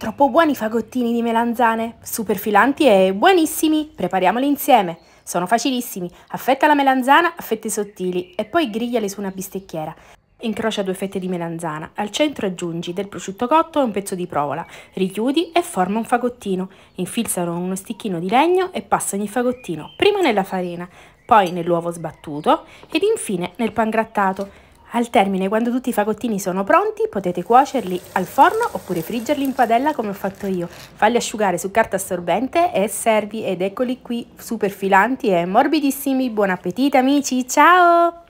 Troppo buoni i fagottini di melanzane, super filanti e buonissimi! Prepariamoli insieme! Sono facilissimi, affetta la melanzana a fette sottili e poi grigliali su una bistecchiera. Incrocia due fette di melanzana, al centro aggiungi del prosciutto cotto e un pezzo di provola, richiudi e forma un fagottino. Infilzalo uno sticchino di legno e passa ogni fagottino, prima nella farina, poi nell'uovo sbattuto ed infine nel pangrattato. Al termine, quando tutti i fagottini sono pronti, potete cuocerli al forno oppure friggerli in padella come ho fatto io. Falli asciugare su carta assorbente e servi ed eccoli qui, super filanti e morbidissimi. Buon appetito amici, ciao!